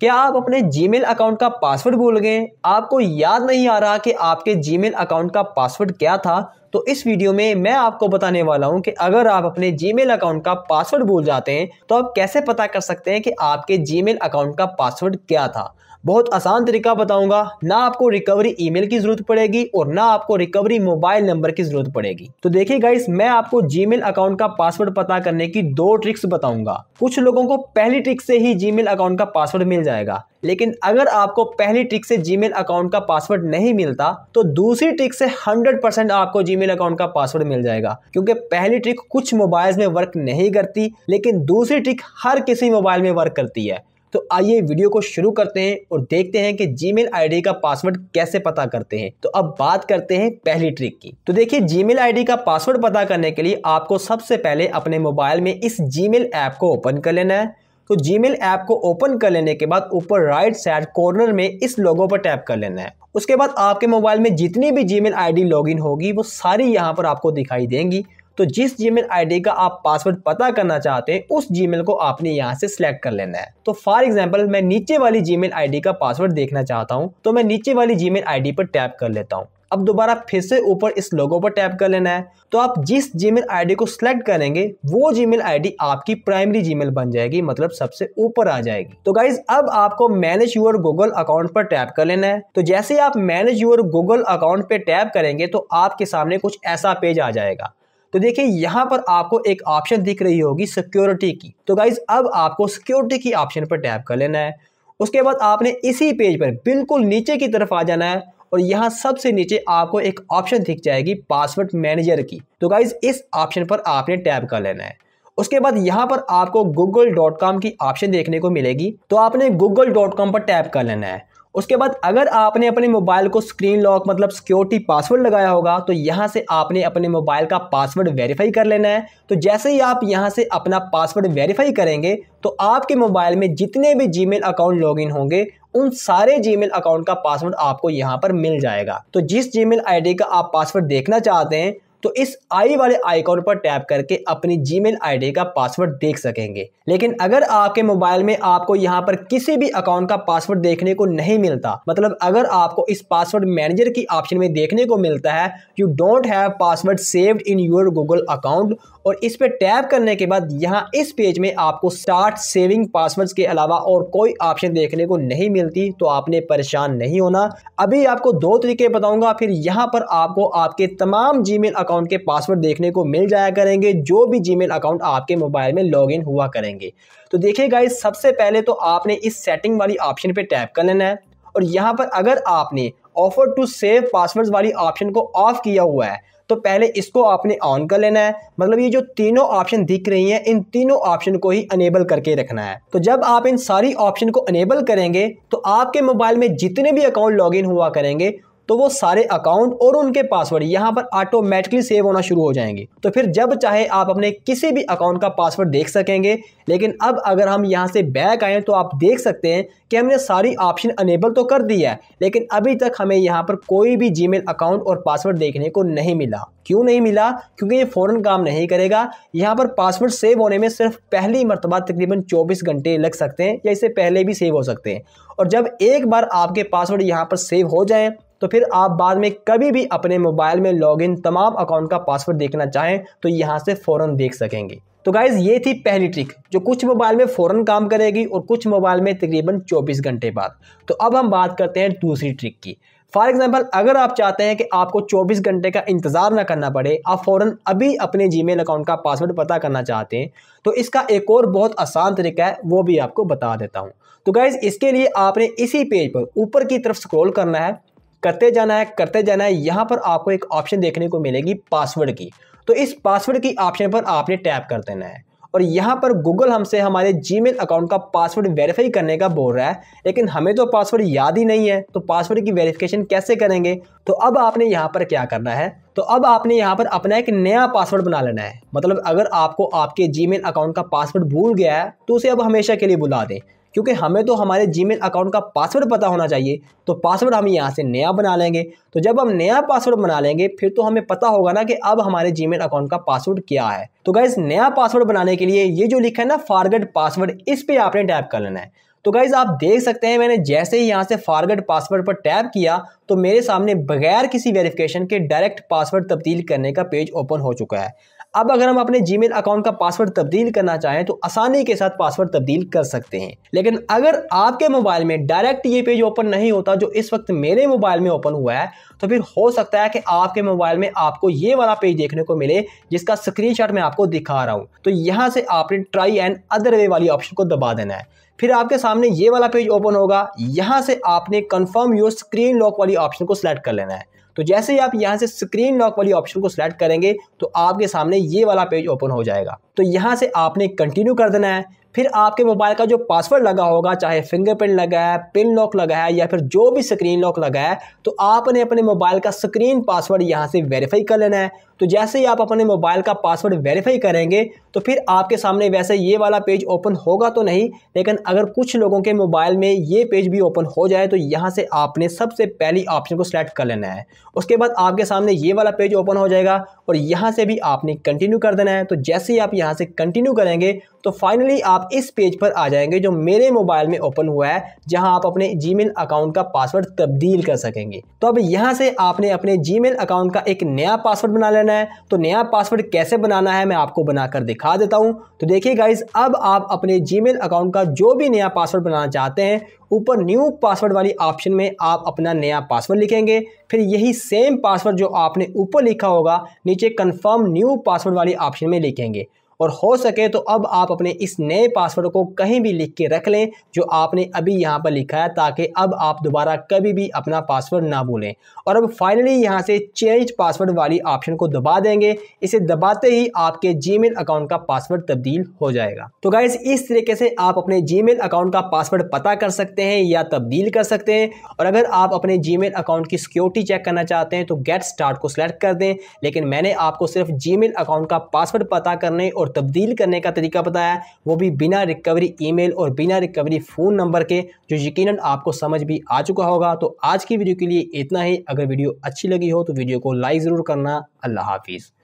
क्या आप अपने जीमेल अकाउंट का पासवर्ड भूल गए आपको याद नहीं आ रहा कि आपके जीमेल अकाउंट का पासवर्ड क्या था तो इस वीडियो में मैं आपको बताने वाला हूं कि अगर आप अपने जीमेल अकाउंट का पासवर्ड भूल जाते हैं तो आप कैसे पता कर सकते हैं कि आपके जीमेल अकाउंट का पासवर्ड क्या था बहुत आसान तरीका बताऊंगा ना आपको रिकवरी ईमेल की जरूरत पड़ेगी और ना आपको रिकवरी मोबाइल नंबर की जरूरत पड़ेगी तो देखिए गाइस मैं आपको जीमेल अकाउंट का पासवर्ड पता करने की दो ट्रिक्स बताऊंगा कुछ लोगों को पहली ट्रिक से ही जीमेल अकाउंट का पासवर्ड मिल जाएगा लेकिन अगर आपको पहली ट्रिक से जीमेल अकाउंट का पासवर्ड नहीं मिलता तो दूसरी ट्रिक से हंड्रेड आपको जीमेल जीमेल अकाउंट का पासवर्ड मिल जाएगा क्योंकि पहली ट्रिक कुछ मोबाइल में वर्क नहीं करती लेकिन दूसरी ट्रिक हर किसी मोबाइल में वर्क करती है तो आइए वीडियो को शुरू करते हैं और देखते हैं कि जी मेल का पासवर्ड कैसे पता करते हैं तो अब बात करते हैं पहली ट्रिक की तो देखिए जी मेल का पासवर्ड पता करने के लिए आपको सबसे पहले अपने मोबाइल में इस जी मेल ऐप को ओपन कर लेना है तो जीमेल ऐप को ओपन कर लेने के बाद ऊपर राइट साइड कॉर्नर में इस लोगो पर टैप कर लेना है उसके बाद आपके मोबाइल में जितनी भी जीमेल आईडी लॉगिन होगी वो सारी यहाँ पर आपको दिखाई देंगी तो जिस जीमेल आईडी का आप पासवर्ड पता करना चाहते हैं उस जीमेल को आपने यहाँ से सिलेक्ट कर लेना है तो फॉर एग्जाम्पल मैं नीचे वाली जीमेल आईडी का पासवर्ड देखना चाहता हूँ तो मैं नीचे वाली जीमेल आईडी पर टैप कर लेता हूँ अब दोबारा फिर से ऊपर इस लोगो पर टैप कर लेना है तो आप जिस जीमेल आईडी को सिलेक्ट करेंगे वो जीमेल आईडी आपकी प्राइमरी जीमेल बन जाएगी मतलब सबसे ऊपर आ जाएगी तो गाइज अब आपको मैनेज यूर गूगल अकाउंट पर टैप कर लेना है तो जैसे आप मैनेज यूर गूगल अकाउंट पर टैप करेंगे तो आपके सामने कुछ ऐसा पेज आ जाएगा तो देखिए यहाँ पर आपको एक ऑप्शन दिख रही होगी सिक्योरिटी की तो गाइज अब आपको सिक्योरिटी की ऑप्शन पर टैप कर लेना है उसके बाद आपने इसी पेज पर बिल्कुल नीचे की तरफ आ जाना है और यहाँ सबसे नीचे आपको एक ऑप्शन दिख जाएगी पासवर्ड मैनेजर की तो गाइज इस ऑप्शन पर आपने टैप कर लेना है उसके बाद यहाँ पर आपको google.com की ऑप्शन देखने को मिलेगी तो आपने google.com पर टैप कर लेना है उसके बाद अगर आपने अपने मोबाइल को स्क्रीन लॉक मतलब सिक्योरिटी पासवर्ड लगाया होगा तो यहाँ से आपने अपने मोबाइल का पासवर्ड वेरीफाई कर लेना है तो जैसे ही आप यहाँ से अपना पासवर्ड वेरीफाई करेंगे तो आपके मोबाइल में जितने भी जी अकाउंट लॉग होंगे उन सारे जी अकाउंट का पासवर्ड आपको यहाँ पर मिल जाएगा तो जिस जी मेल का आप पासवर्ड देखना चाहते हैं तो इस आई वाले आइकॉन पर टैप करके अपनी जी मेल का पासवर्ड देख सकेंगे लेकिन अगर आपके मोबाइल में आपको यहाँ पर किसी भी अकाउंट का पासवर्ड देखने को नहीं मिलता मतलब अगर आपको इस पासवर्ड मैनेजर की ऑप्शन में देखने को मिलता है you don't have password saved in your Google account और इस पर टैप करने के बाद यहाँ इस पेज में आपको स्टार्ट सेविंग पासवर्ड्स के अलावा और कोई ऑप्शन देखने को नहीं मिलती तो आपने परेशान नहीं होना अभी आपको दो तरीके बताऊंगा फिर यहाँ पर आपको आपके तमाम जी अकाउंट के पासवर्ड देखने को मिल जाया करेंगे जो भी जी अकाउंट आपके मोबाइल में लॉग हुआ करेंगे तो देखिए गाइज सबसे पहले तो आपने इस सेटिंग वाली ऑप्शन पर टैप कर लेना है और यहाँ पर अगर आपने ऑफर टू सेव पासवर्ड वाली ऑप्शन को ऑफ़ किया हुआ है तो पहले इसको आपने ऑन कर लेना है मतलब ये जो तीनों ऑप्शन दिख रही हैं इन तीनों ऑप्शन को ही अनेबल करके रखना है तो जब आप इन सारी ऑप्शन को अनेबल करेंगे तो आपके मोबाइल में जितने भी अकाउंट लॉगिन हुआ करेंगे तो वो सारे अकाउंट और उनके पासवर्ड यहाँ पर ऑटोमेटिकली सेव होना शुरू हो जाएंगे तो फिर जब चाहे आप अपने किसी भी अकाउंट का पासवर्ड देख सकेंगे लेकिन अब अगर हम यहाँ से बैक आएँ तो आप देख सकते हैं कि हमने सारी ऑप्शन अनेबल तो कर दिया है लेकिन अभी तक हमें यहाँ पर कोई भी जी अकाउंट और पासवर्ड देखने को नहीं मिला क्यों नहीं मिला क्योंकि ये फ़ौरन काम नहीं करेगा यहाँ पर पासवर्ड सेव होने में सिर्फ पहली मरतबा तकरीबन 24 घंटे लग सकते हैं या इससे पहले भी सेव हो सकते हैं और जब एक बार आपके पासवर्ड यहाँ पर सेव हो जाएँ तो फिर आप बाद में कभी भी अपने मोबाइल में लॉगिन तमाम अकाउंट का पासवर्ड देखना चाहें तो यहाँ से फ़ौरन देख सकेंगे तो गाइज़ ये थी पहली ट्रिक जो कुछ मोबाइल में फ़ौरन काम करेगी और कुछ मोबाइल में तकरीबन 24 घंटे बाद तो अब हम बात करते हैं दूसरी ट्रिक की फॉर एग्जाम्पल अगर आप चाहते हैं कि आपको 24 घंटे का इंतज़ार ना करना पड़े आप फ़ौरन अभी अपने जीमेल अकाउंट का पासवर्ड पता करना चाहते हैं तो इसका एक और बहुत आसान तरीका है वो भी आपको बता देता हूँ तो गाइज़ इसके लिए आपने इसी पेज पर ऊपर की तरफ स्क्रॉल करना है करते जाना है करते जाना है यहाँ पर आपको एक ऑप्शन देखने को मिलेगी पासवर्ड की तो इस पासवर्ड की ऑप्शन पर आपने टैप कर देना है और यहाँ पर गूगल हमसे हमारे जी अकाउंट का पासवर्ड वेरीफाई करने का बोल रहा है लेकिन हमें तो पासवर्ड याद ही नहीं है तो पासवर्ड की वेरिफिकेशन कैसे करेंगे तो अब आपने यहाँ पर क्या करना है तो अब आपने यहाँ पर अपना एक नया पासवर्ड बना लेना है मतलब अगर आपको आपके जी अकाउंट का पासवर्ड भूल गया है तो उसे अब हमेशा के लिए बुला दें क्योंकि हमें तो हमारे जीमेल अकाउंट का पासवर्ड पता होना चाहिए तो पासवर्ड हम यहाँ से नया बना लेंगे तो जब हम नया पासवर्ड बना लेंगे फिर तो हमें पता होगा ना कि अब हमारे जीमेल अकाउंट का पासवर्ड क्या है तो गाइज नया पासवर्ड बनाने के लिए ये जो लिखा है ना फारगेट पासवर्ड इस पर आपने टैप कर लेना है तो गाइज़ आप देख सकते हैं मैंने जैसे ही यहाँ से फारगेट पासवर्ड पर टैप किया तो मेरे सामने बगैर किसी वेरिफिकेशन के डायरेक्ट पासवर्ड तब्दील करने का पेज ओपन हो चुका है अब अगर हम अपने जी अकाउंट का पासवर्ड तब्दील करना चाहें तो आसानी के साथ पासवर्ड तब्दील कर सकते हैं लेकिन अगर आपके मोबाइल में डायरेक्ट ये पेज ओपन नहीं होता जो इस वक्त मेरे मोबाइल में ओपन हुआ है तो फिर हो सकता है कि आपके मोबाइल में आपको ये वाला पेज देखने को मिले जिसका स्क्रीन मैं आपको दिखा रहा हूँ तो यहाँ से आपने ट्राई एंड अदर वे वाली ऑप्शन को दबा देना है फिर आपके सामने ये वाला पेज ओपन होगा यहाँ से आपने कन्फर्म योर स्क्रीन लॉक वाली ऑप्शन को सिलेक्ट कर लेना है तो जैसे ही आप यहाँ से स्क्रीन लॉक वाली ऑप्शन को सिलेक्ट करेंगे तो आपके सामने ये वाला पेज ओपन हो जाएगा तो यहाँ से आपने कंटिन्यू कर देना है फिर आपके मोबाइल का जो पासवर्ड लगा होगा चाहे फिंगरप्रिंट लगा है पिन लॉक लगा है या फिर जो भी स्क्रीन लॉक लगा है तो आपने अपने मोबाइल का स्क्रीन पासवर्ड यहाँ से वेरीफाई कर लेना है तो जैसे ही आप अपने मोबाइल का पासवर्ड वेरीफाई करेंगे तो फिर आपके सामने वैसे ये वाला पेज ओपन होगा तो नहीं लेकिन अगर कुछ लोगों के मोबाइल में ये पेज भी ओपन हो जाए तो यहाँ से आपने सबसे पहली ऑप्शन को सिलेक्ट कर लेना है उसके बाद आपके सामने ये वाला पेज ओपन हो जाएगा और यहाँ से भी आपने कंटिन्यू कर देना है तो जैसे ही आप यहाँ से कंटिन्यू करेंगे तो फाइनली आप इस पेज पर आ जाएंगे जो मेरे मोबाइल में ओपन हुआ है जहाँ आप अपने जी अकाउंट का पासवर्ड तब्दील कर सकेंगे तो अब यहाँ से आपने अपने जी अकाउंट का एक नया पासवर्ड बना लेना है तो नया पासवर्ड कैसे बनाना है मैं आपको बनाकर दिखा देता हूँ तो देखिए गाइज अब आप अपने जी अकाउंट का जो भी नया पासवर्ड बनाना चाहते हैं ऊपर न्यू पासवर्ड वाली ऑप्शन में आप अपना नया पासवर्ड लिखेंगे फिर यही सेम पासवर्ड जो आपने ऊपर लिखा होगा नीचे कन्फर्म न्यू पासवर्ड वाली ऑप्शन में लिखेंगे और हो सके तो अब आप अपने इस नए पासवर्ड को कहीं भी लिख के रख लें जो आपने अभी यहाँ पर लिखा है ताकि अब आप दोबारा कभी भी अपना पासवर्ड ना भूलें और अब फाइनली यहाँ से चेंज पासवर्ड वाली ऑप्शन को दबा देंगे इसे दबाते ही आपके जी अकाउंट का पासवर्ड तब्दील हो जाएगा तो गाइज इस तरीके से आप अपने जी अकाउंट का पासवर्ड पता कर सकते हैं या तब्दील कर सकते हैं और अगर आप अपने जी अकाउंट की सिक्योरिटी चेक करना चाहते हैं तो गेट स्टार्ट को सिलेक्ट कर दें लेकिन मैंने आपको सिर्फ जी अकाउंट का पासवर्ड पता करने और तब्दील करने का तरीका बताया वो भी बिना रिकवरी ईमेल और बिना रिकवरी फ़ोन नंबर के जो यकीन आपको समझ भी आ चुका होगा तो आज की वीडियो के लिए इतना ही अगर वीडियो अच्छी लगी हो तो वीडियो को लाइक ज़रूर करना अल्लाह हाफिज़